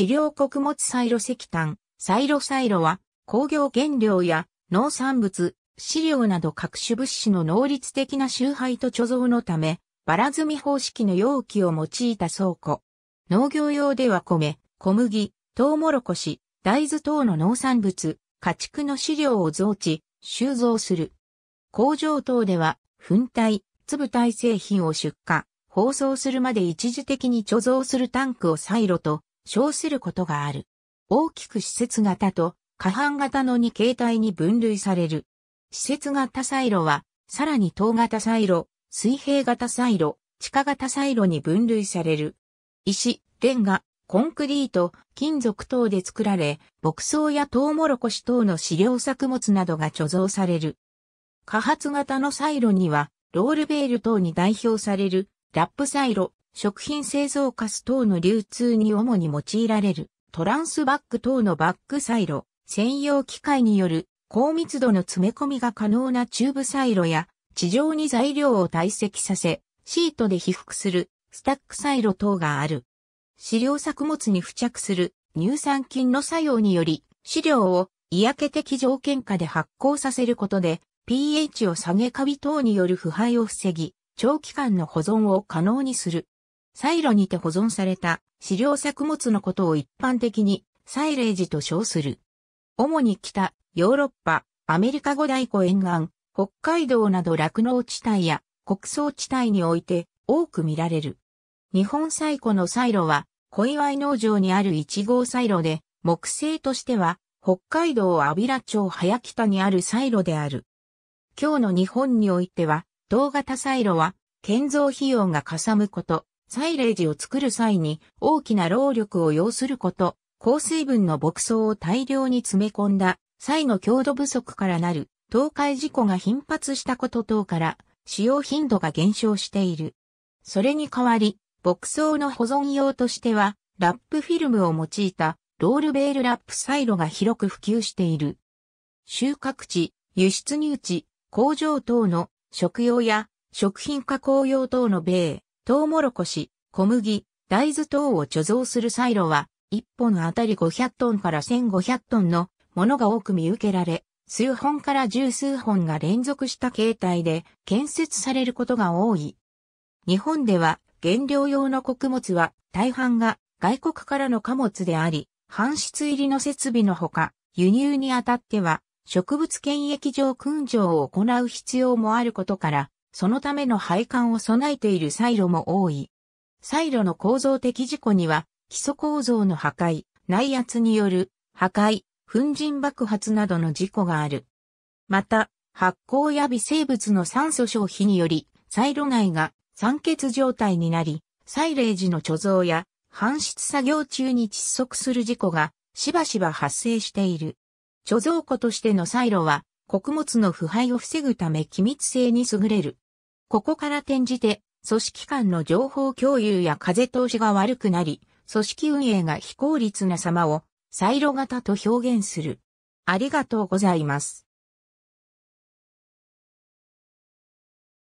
飼料穀物サイロ石炭、サイロサイロは工業原料や農産物、飼料など各種物資の能率的な周配と貯蔵のため、バラ積み方式の容器を用いた倉庫。農業用では米、小麦、トウモロコシ、大豆等の農産物、家畜の飼料を増置、収蔵する。工場等では、粉体、粒体製品を出荷、包装するまで一時的に貯蔵するタンクをサイロと称することがある。大きく施設型と下半型の2形態に分類される。施設型サイロは、さらに塔型サイロ、水平型サイロ、地下型サイロに分類される。石、レンガ、コンクリート、金属等で作られ、牧草やトウモロコシ等の飼料作物などが貯蔵される。過発型のサイロには、ロールベール等に代表される、ラップサイロ、食品製造カス等の流通に主に用いられるトランスバッグ等のバッグサイロ、専用機械による高密度の詰め込みが可能なチューブサイロや地上に材料を堆積させ、シートで被覆するスタックサイロ等がある。飼料作物に付着する乳酸菌の作用により、飼料を嫌気的条件下で発酵させることで、pH を下げカビ等による腐敗を防ぎ、長期間の保存を可能にする。サイロにて保存された飼料作物のことを一般的にサイレージと称する。主に北、ヨーロッパ、アメリカ五大湖沿岸、北海道など酪農地帯や穀倉地帯において多く見られる。日本最古のサイロは小岩井農場にある1号サイロで、木製としては北海道安平町早北にあるサイロである。今日の日本においては、同型サイロは建造費用がかさむこと、サイレージを作る際に大きな労力を要すること、高水分の牧草を大量に詰め込んだ際の強度不足からなる倒壊事故が頻発したこと等から使用頻度が減少している。それに代わり、牧草の保存用としてはラップフィルムを用いたロールベールラップサイロが広く普及している。収穫地、輸出入地、工場等の食用や食品加工用等の米、トウモロコシ、小麦、大豆等を貯蔵するサイロは、1本あたり500トンから1500トンのものが多く見受けられ、数本から十数本が連続した形態で建設されることが多い。日本では原料用の穀物は大半が外国からの貨物であり、搬出入りの設備のほか、輸入にあたっては植物検疫上燻蒸を行う必要もあることから、そのための配管を備えているサイロも多い。サイロの構造的事故には、基礎構造の破壊、内圧による破壊、粉塵爆発などの事故がある。また、発酵や微生物の酸素消費により、サイロ内が酸欠状態になり、サイレージの貯蔵や搬出作業中に窒息する事故がしばしば発生している。貯蔵庫としてのサイロは、穀物の腐敗を防ぐため気密性に優れる。ここから転じて、組織間の情報共有や風通しが悪くなり、組織運営が非効率な様を、サイロ型と表現する。ありがとうございます。